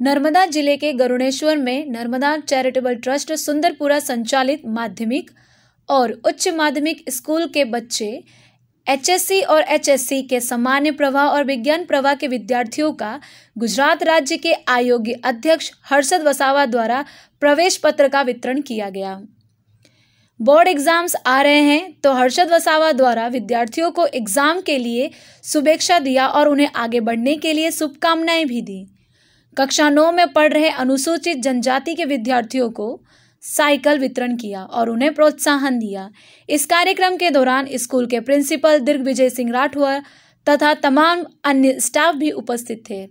नर्मदा जिले के गरुणेश्वर में नर्मदा चैरिटेबल ट्रस्ट सुंदरपुरा संचालित माध्यमिक और उच्च माध्यमिक स्कूल के बच्चे एचएससी और एचएससी के सामान्य प्रवाह और विज्ञान प्रवाह के विद्यार्थियों का गुजरात राज्य के आयोग्य अध्यक्ष हर्षद वसावा द्वारा प्रवेश पत्र का वितरण किया गया बोर्ड एग्जाम्स आ रहे हैं तो हर्षद वसावा द्वारा विद्यार्थियों को एग्जाम के लिए शुभेच्छा दिया और उन्हें आगे बढ़ने के लिए शुभकामनाएं भी दी कक्षा नौ में पढ़ रहे अनुसूचित जनजाति के विद्यार्थियों को साइकिल वितरण किया और उन्हें प्रोत्साहन दिया इस कार्यक्रम के दौरान स्कूल के प्रिंसिपल दिग्विजय सिंह राठौर तथा तमाम अन्य स्टाफ भी उपस्थित थे